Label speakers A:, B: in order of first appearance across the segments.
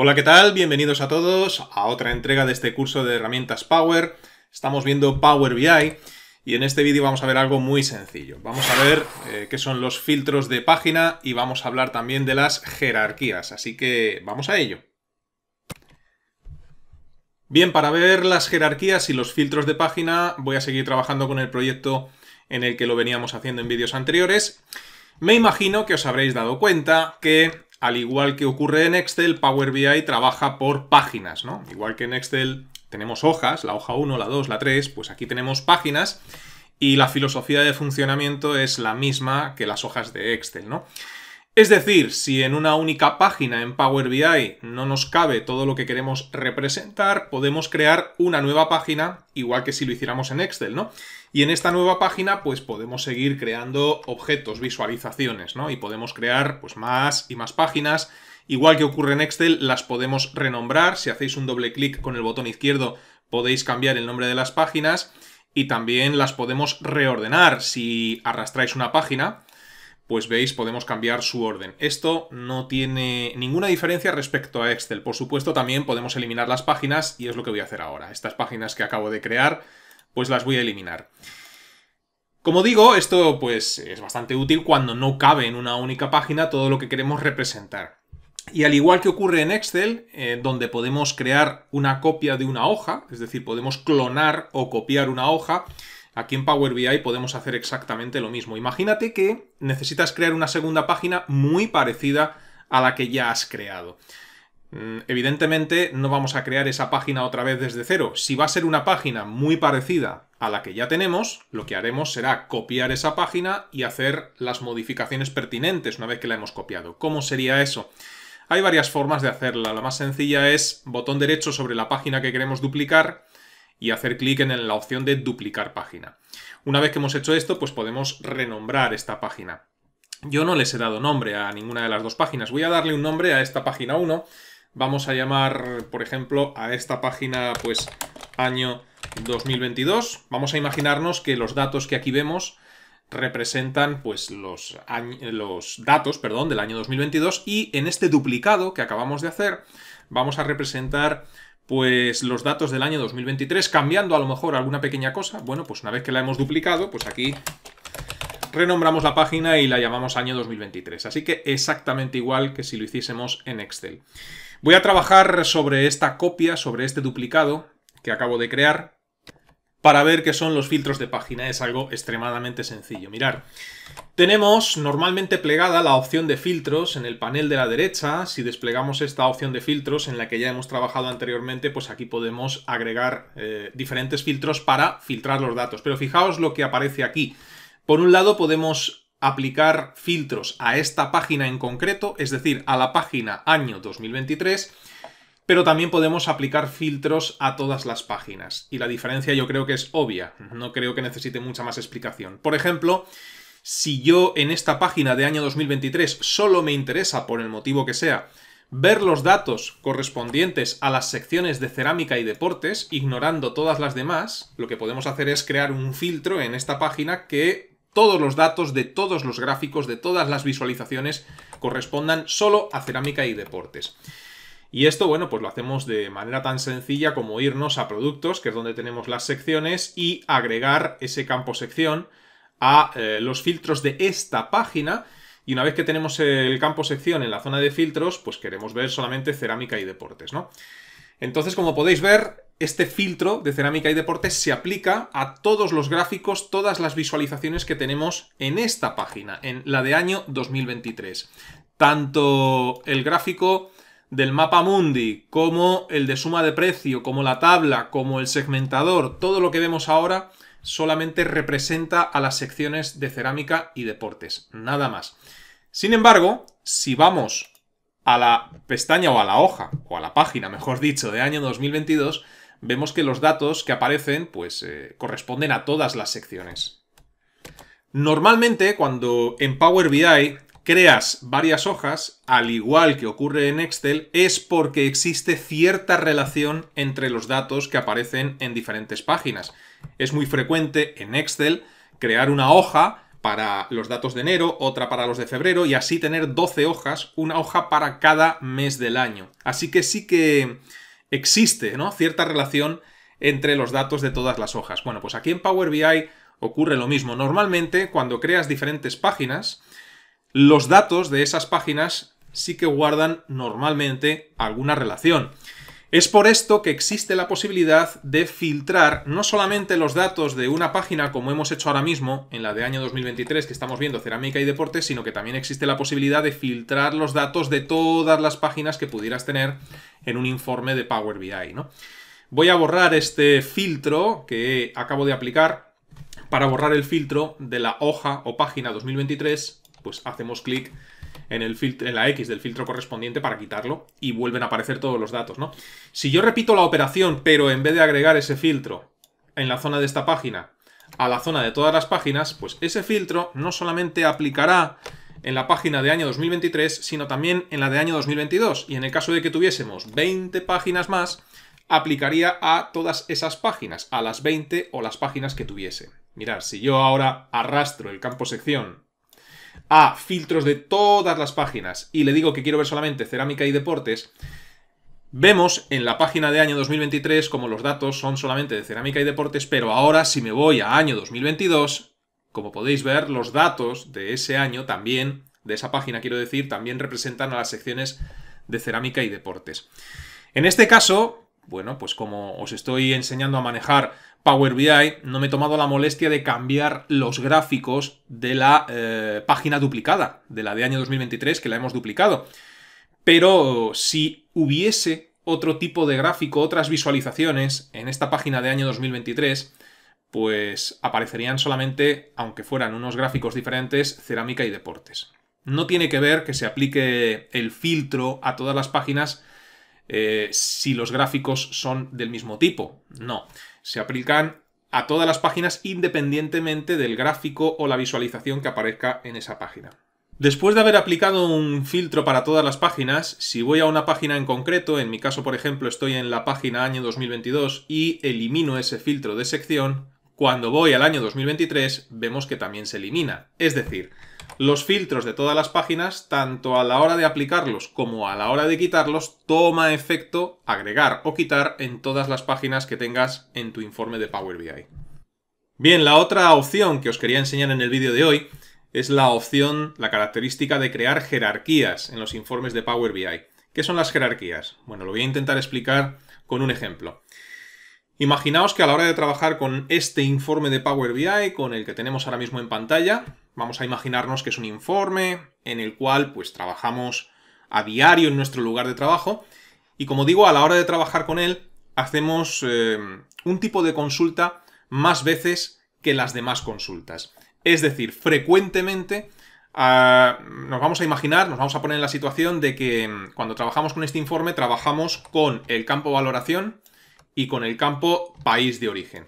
A: Hola, ¿qué tal? Bienvenidos a todos a otra entrega de este curso de herramientas Power. Estamos viendo Power BI y en este vídeo vamos a ver algo muy sencillo. Vamos a ver eh, qué son los filtros de página y vamos a hablar también de las jerarquías, así que vamos a ello. Bien, para ver las jerarquías y los filtros de página voy a seguir trabajando con el proyecto en el que lo veníamos haciendo en vídeos anteriores. Me imagino que os habréis dado cuenta que al igual que ocurre en Excel, Power BI trabaja por páginas, ¿no? Igual que en Excel tenemos hojas, la hoja 1, la 2, la 3, pues aquí tenemos páginas y la filosofía de funcionamiento es la misma que las hojas de Excel, ¿no? Es decir, si en una única página en Power BI no nos cabe todo lo que queremos representar, podemos crear una nueva página igual que si lo hiciéramos en Excel, ¿no? Y en esta nueva página, pues podemos seguir creando objetos, visualizaciones, ¿no? Y podemos crear pues, más y más páginas. Igual que ocurre en Excel, las podemos renombrar. Si hacéis un doble clic con el botón izquierdo, podéis cambiar el nombre de las páginas. Y también las podemos reordenar. Si arrastráis una página, pues veis, podemos cambiar su orden. Esto no tiene ninguna diferencia respecto a Excel. Por supuesto, también podemos eliminar las páginas y es lo que voy a hacer ahora. Estas páginas que acabo de crear pues las voy a eliminar. Como digo, esto pues es bastante útil cuando no cabe en una única página todo lo que queremos representar. Y al igual que ocurre en Excel, eh, donde podemos crear una copia de una hoja, es decir, podemos clonar o copiar una hoja, aquí en Power BI podemos hacer exactamente lo mismo. Imagínate que necesitas crear una segunda página muy parecida a la que ya has creado. Mm, evidentemente no vamos a crear esa página otra vez desde cero. Si va a ser una página muy parecida a la que ya tenemos, lo que haremos será copiar esa página y hacer las modificaciones pertinentes una vez que la hemos copiado. ¿Cómo sería eso? Hay varias formas de hacerla. La más sencilla es botón derecho sobre la página que queremos duplicar y hacer clic en la opción de duplicar página. Una vez que hemos hecho esto, pues podemos renombrar esta página. Yo no les he dado nombre a ninguna de las dos páginas. Voy a darle un nombre a esta página 1 Vamos a llamar, por ejemplo, a esta página, pues, año 2022. Vamos a imaginarnos que los datos que aquí vemos representan pues los, datos perdón, del año 2022 y en este duplicado que acabamos de hacer vamos a representar pues los datos del año 2023 cambiando a lo mejor alguna pequeña cosa. Bueno, pues una vez que la hemos duplicado, pues aquí renombramos la página y la llamamos año 2023. Así que exactamente igual que si lo hiciésemos en Excel. Voy a trabajar sobre esta copia, sobre este duplicado que acabo de crear para ver qué son los filtros de página. Es algo extremadamente sencillo. Mirar, tenemos normalmente plegada la opción de filtros en el panel de la derecha. Si desplegamos esta opción de filtros en la que ya hemos trabajado anteriormente, pues aquí podemos agregar eh, diferentes filtros para filtrar los datos. Pero fijaos lo que aparece aquí. Por un lado podemos aplicar filtros a esta página en concreto, es decir, a la página año 2023, pero también podemos aplicar filtros a todas las páginas. Y la diferencia yo creo que es obvia, no creo que necesite mucha más explicación. Por ejemplo, si yo en esta página de año 2023 solo me interesa, por el motivo que sea, ver los datos correspondientes a las secciones de cerámica y deportes, ignorando todas las demás, lo que podemos hacer es crear un filtro en esta página que todos los datos de todos los gráficos, de todas las visualizaciones correspondan solo a cerámica y deportes. Y esto, bueno, pues lo hacemos de manera tan sencilla como irnos a productos, que es donde tenemos las secciones, y agregar ese campo sección a eh, los filtros de esta página. Y una vez que tenemos el campo sección en la zona de filtros, pues queremos ver solamente cerámica y deportes, ¿no? Entonces, como podéis ver, este filtro de cerámica y deportes se aplica a todos los gráficos, todas las visualizaciones que tenemos en esta página, en la de año 2023. Tanto el gráfico del mapa mundi, como el de suma de precio, como la tabla, como el segmentador, todo lo que vemos ahora solamente representa a las secciones de cerámica y deportes, nada más. Sin embargo, si vamos a la pestaña o a la hoja, o a la página, mejor dicho, de año 2022, vemos que los datos que aparecen pues eh, corresponden a todas las secciones. Normalmente cuando en Power BI creas varias hojas, al igual que ocurre en Excel, es porque existe cierta relación entre los datos que aparecen en diferentes páginas. Es muy frecuente en Excel crear una hoja para los datos de enero, otra para los de febrero y así tener 12 hojas, una hoja para cada mes del año. Así que sí que existe ¿no? cierta relación entre los datos de todas las hojas. Bueno, pues aquí en Power BI ocurre lo mismo. Normalmente, cuando creas diferentes páginas, los datos de esas páginas sí que guardan normalmente alguna relación. Es por esto que existe la posibilidad de filtrar no solamente los datos de una página como hemos hecho ahora mismo, en la de año 2023 que estamos viendo cerámica y deportes, sino que también existe la posibilidad de filtrar los datos de todas las páginas que pudieras tener en un informe de Power BI. ¿no? Voy a borrar este filtro que acabo de aplicar. Para borrar el filtro de la hoja o página 2023, pues hacemos clic en, la X del filtro correspondiente para quitarlo y vuelven a aparecer todos los datos, ¿no? Si yo repito la operación, pero en vez de agregar ese filtro en la zona de esta página a la zona de todas las páginas, pues ese filtro no solamente aplicará en la página de año 2023, sino también en la de año 2022. Y en el caso de que tuviésemos 20 páginas más, aplicaría a todas esas páginas, a las 20 o las páginas que tuviese. Mirad, si yo ahora arrastro el campo sección a filtros de todas las páginas y le digo que quiero ver solamente cerámica y deportes, vemos en la página de año 2023 como los datos son solamente de cerámica y deportes, pero ahora si me voy a año 2022, como podéis ver, los datos de ese año también, de esa página quiero decir, también representan a las secciones de cerámica y deportes. En este caso, bueno, pues como os estoy enseñando a manejar Power BI, no me he tomado la molestia de cambiar los gráficos de la eh, página duplicada, de la de año 2023, que la hemos duplicado. Pero si hubiese otro tipo de gráfico, otras visualizaciones en esta página de año 2023, pues aparecerían solamente, aunque fueran unos gráficos diferentes, cerámica y deportes. No tiene que ver que se aplique el filtro a todas las páginas, eh, si los gráficos son del mismo tipo. No, se aplican a todas las páginas independientemente del gráfico o la visualización que aparezca en esa página. Después de haber aplicado un filtro para todas las páginas, si voy a una página en concreto, en mi caso por ejemplo estoy en la página año 2022 y elimino ese filtro de sección, cuando voy al año 2023 vemos que también se elimina. Es decir, los filtros de todas las páginas, tanto a la hora de aplicarlos como a la hora de quitarlos, toma efecto agregar o quitar en todas las páginas que tengas en tu informe de Power BI. Bien, la otra opción que os quería enseñar en el vídeo de hoy es la opción, la característica de crear jerarquías en los informes de Power BI. ¿Qué son las jerarquías? Bueno, lo voy a intentar explicar con un ejemplo. Imaginaos que a la hora de trabajar con este informe de Power BI, con el que tenemos ahora mismo en pantalla, vamos a imaginarnos que es un informe en el cual pues trabajamos a diario en nuestro lugar de trabajo y como digo, a la hora de trabajar con él hacemos eh, un tipo de consulta más veces que las demás consultas. Es decir, frecuentemente ah, nos vamos a imaginar, nos vamos a poner en la situación de que mm, cuando trabajamos con este informe trabajamos con el campo valoración, y con el campo país de origen.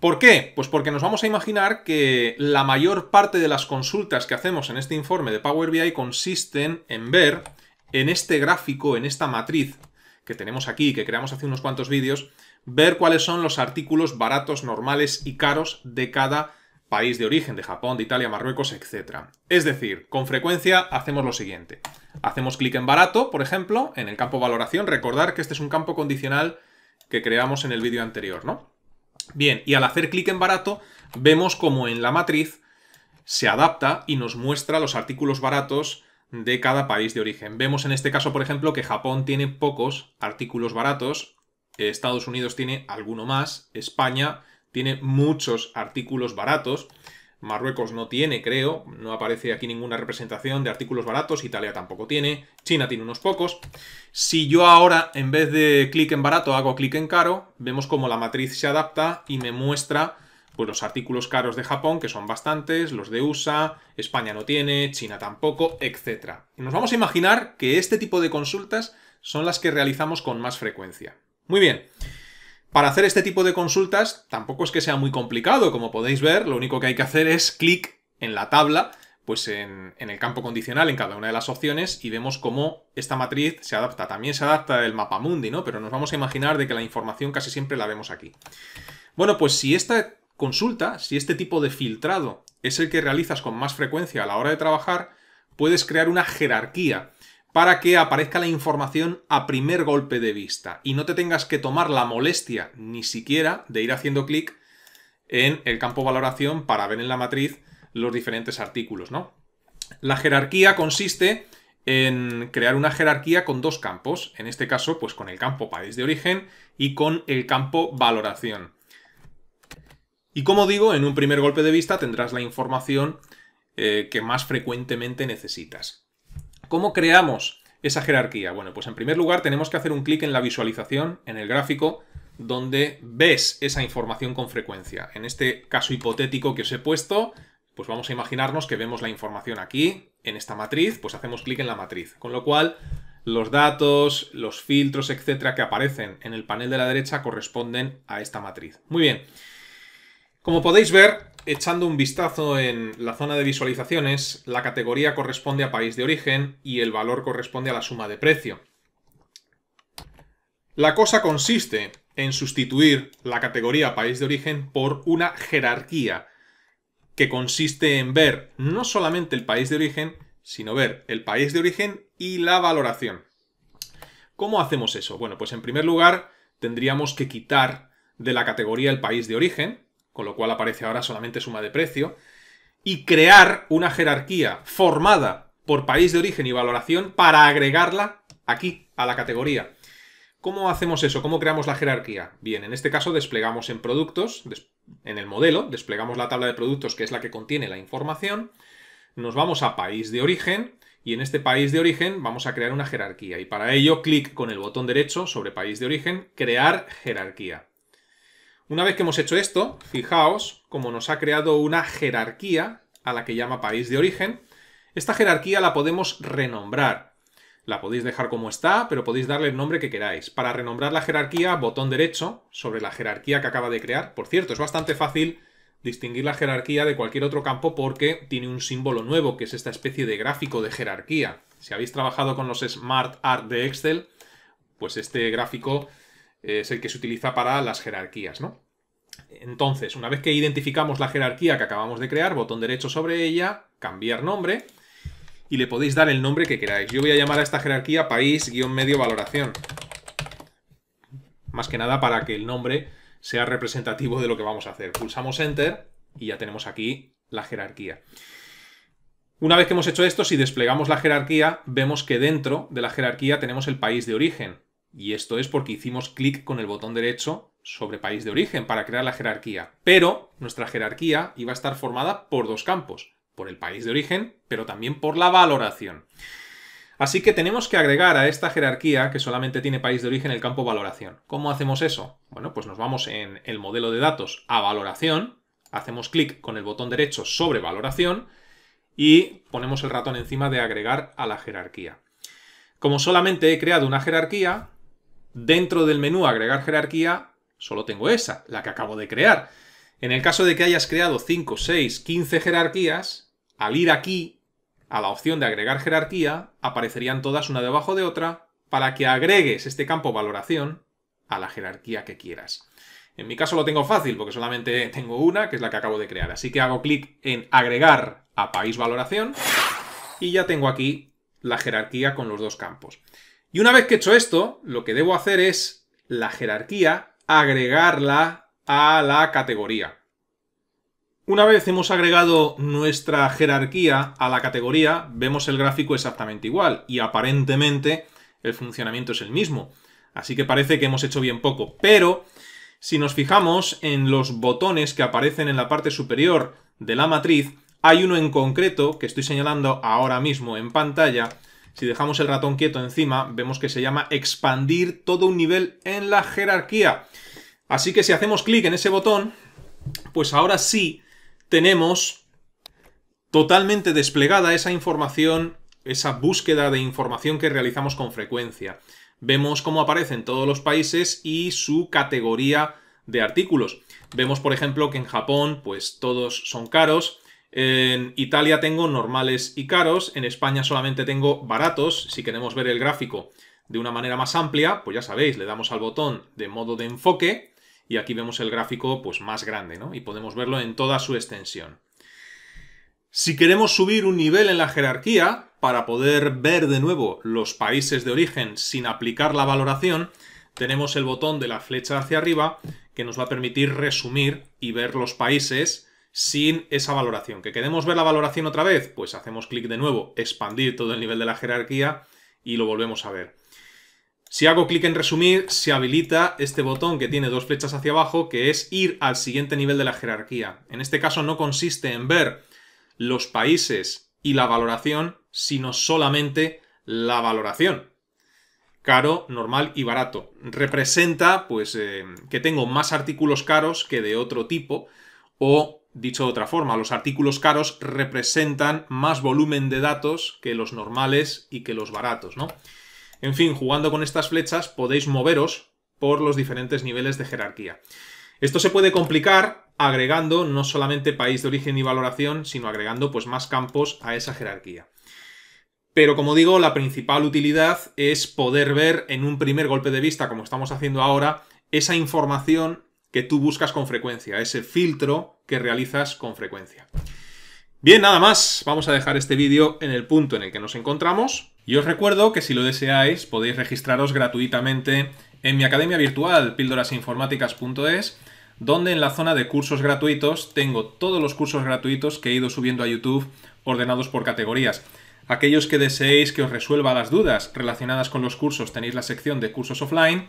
A: ¿Por qué? Pues porque nos vamos a imaginar que la mayor parte de las consultas que hacemos en este informe de Power BI consisten en ver en este gráfico, en esta matriz que tenemos aquí, que creamos hace unos cuantos vídeos, ver cuáles son los artículos baratos, normales y caros de cada país de origen, de Japón, de Italia, Marruecos, etc. Es decir, con frecuencia hacemos lo siguiente. Hacemos clic en barato, por ejemplo, en el campo valoración. Recordar que este es un campo condicional que creamos en el vídeo anterior, ¿no? Bien, y al hacer clic en barato, vemos como en la matriz se adapta y nos muestra los artículos baratos de cada país de origen. Vemos en este caso, por ejemplo, que Japón tiene pocos artículos baratos, Estados Unidos tiene alguno más, España tiene muchos artículos baratos, Marruecos no tiene, creo, no aparece aquí ninguna representación de artículos baratos, Italia tampoco tiene, China tiene unos pocos. Si yo ahora, en vez de clic en barato, hago clic en caro, vemos cómo la matriz se adapta y me muestra pues, los artículos caros de Japón, que son bastantes, los de USA, España no tiene, China tampoco, etc. Y nos vamos a imaginar que este tipo de consultas son las que realizamos con más frecuencia. Muy bien. Para hacer este tipo de consultas tampoco es que sea muy complicado, como podéis ver, lo único que hay que hacer es clic en la tabla, pues en, el campo condicional, en cada una de las opciones, y vemos cómo esta matriz se adapta. También se adapta el mapa mundi, ¿no? Pero nos vamos a imaginar de que la información casi siempre la vemos aquí. Bueno, pues si esta consulta, si este tipo de filtrado es el que realizas con más frecuencia a la hora de trabajar, puedes crear una jerarquía para que aparezca la información a primer golpe de vista y no te tengas que tomar la molestia ni siquiera de ir haciendo clic en el campo valoración para ver en la matriz los diferentes artículos, ¿no? La jerarquía consiste en crear una jerarquía con dos campos, en este caso pues con el campo país de origen y con el campo valoración. Y como digo, en un primer golpe de vista tendrás la información eh, que más frecuentemente necesitas. ¿Cómo creamos esa jerarquía? Bueno, pues en primer lugar tenemos que hacer un clic en la visualización, en el gráfico, donde ves esa información con frecuencia. En este caso hipotético que os he puesto, pues vamos a imaginarnos que vemos la información aquí, en esta matriz, pues hacemos clic en la matriz. Con lo cual, los datos, los filtros, etcétera, que aparecen en el panel de la derecha corresponden a esta matriz. Muy bien. Como podéis ver, Echando un vistazo en la zona de visualizaciones, la categoría corresponde a país de origen y el valor corresponde a la suma de precio. La cosa consiste en sustituir la categoría país de origen por una jerarquía que consiste en ver no solamente el país de origen, sino ver el país de origen y la valoración. ¿Cómo hacemos eso? Bueno, pues en primer lugar tendríamos que quitar de la categoría el país de origen, con lo cual aparece ahora solamente suma de precio, y crear una jerarquía formada por país de origen y valoración para agregarla aquí, a la categoría. ¿Cómo hacemos eso? ¿Cómo creamos la jerarquía? Bien, en este caso desplegamos en productos, en el modelo, desplegamos la tabla de productos que es la que contiene la información, nos vamos a país de origen y en este país de origen vamos a crear una jerarquía y para ello clic con el botón derecho sobre país de origen, crear jerarquía. Una vez que hemos hecho esto, fijaos cómo nos ha creado una jerarquía a la que llama país de origen. Esta jerarquía la podemos renombrar. La podéis dejar como está, pero podéis darle el nombre que queráis. Para renombrar la jerarquía, botón derecho sobre la jerarquía que acaba de crear. Por cierto, es bastante fácil distinguir la jerarquía de cualquier otro campo porque tiene un símbolo nuevo, que es esta especie de gráfico de jerarquía. Si habéis trabajado con los Smart Art de Excel, pues este gráfico eh, es el que se utiliza para las jerarquías, ¿no? Entonces, una vez que identificamos la jerarquía que acabamos de crear, botón derecho sobre ella, cambiar nombre y le podéis dar el nombre que queráis. Yo voy a llamar a esta jerarquía país-medio valoración. Más que nada para que el nombre sea representativo de lo que vamos a hacer. Pulsamos Enter y ya tenemos aquí la jerarquía. Una vez que hemos hecho esto, si desplegamos la jerarquía, vemos que dentro de la jerarquía tenemos el país de origen. Y esto es porque hicimos clic con el botón derecho sobre país de origen para crear la jerarquía. Pero nuestra jerarquía iba a estar formada por dos campos, por el país de origen, pero también por la valoración. Así que tenemos que agregar a esta jerarquía, que solamente tiene país de origen, el campo valoración. ¿Cómo hacemos eso? Bueno, pues nos vamos en el modelo de datos a valoración, hacemos clic con el botón derecho sobre valoración y ponemos el ratón encima de agregar a la jerarquía. Como solamente he creado una jerarquía, Dentro del menú agregar jerarquía, solo tengo esa, la que acabo de crear. En el caso de que hayas creado 5, 6, 15 jerarquías, al ir aquí, a la opción de agregar jerarquía, aparecerían todas una debajo de otra para que agregues este campo valoración a la jerarquía que quieras. En mi caso lo tengo fácil porque solamente tengo una, que es la que acabo de crear. Así que hago clic en agregar a país valoración y ya tengo aquí la jerarquía con los dos campos. Y una vez que he hecho esto, lo que debo hacer es la jerarquía, agregarla a la categoría. Una vez hemos agregado nuestra jerarquía a la categoría, vemos el gráfico exactamente igual y aparentemente el funcionamiento es el mismo. Así que parece que hemos hecho bien poco. Pero si nos fijamos en los botones que aparecen en la parte superior de la matriz, hay uno en concreto que estoy señalando ahora mismo en pantalla si dejamos el ratón quieto encima, vemos que se llama expandir todo un nivel en la jerarquía. Así que si hacemos clic en ese botón, pues ahora sí tenemos totalmente desplegada esa información, esa búsqueda de información que realizamos con frecuencia. Vemos cómo aparecen todos los países y su categoría de artículos. Vemos, por ejemplo, que en Japón, pues todos son caros, en Italia tengo normales y caros, en España solamente tengo baratos. Si queremos ver el gráfico de una manera más amplia, pues ya sabéis, le damos al botón de modo de enfoque y aquí vemos el gráfico pues más grande, ¿no? Y podemos verlo en toda su extensión. Si queremos subir un nivel en la jerarquía para poder ver de nuevo los países de origen sin aplicar la valoración, tenemos el botón de la flecha hacia arriba que nos va a permitir resumir y ver los países sin esa valoración. ¿Que queremos ver la valoración otra vez? Pues hacemos clic de nuevo, expandir todo el nivel de la jerarquía y lo volvemos a ver. Si hago clic en resumir, se habilita este botón que tiene dos flechas hacia abajo, que es ir al siguiente nivel de la jerarquía. En este caso no consiste en ver los países y la valoración, sino solamente la valoración. Caro, normal y barato. Representa pues, eh, que tengo más artículos caros que de otro tipo o Dicho de otra forma, los artículos caros representan más volumen de datos que los normales y que los baratos, ¿no? En fin, jugando con estas flechas podéis moveros por los diferentes niveles de jerarquía. Esto se puede complicar agregando no solamente país de origen y valoración, sino agregando pues, más campos a esa jerarquía. Pero como digo, la principal utilidad es poder ver en un primer golpe de vista, como estamos haciendo ahora, esa información que tú buscas con frecuencia, ese filtro que realizas con frecuencia. Bien, nada más, vamos a dejar este vídeo en el punto en el que nos encontramos y os recuerdo que si lo deseáis podéis registraros gratuitamente en mi academia virtual píldorasinformáticas.es donde en la zona de cursos gratuitos tengo todos los cursos gratuitos que he ido subiendo a YouTube ordenados por categorías. Aquellos que deseéis que os resuelva las dudas relacionadas con los cursos tenéis la sección de cursos offline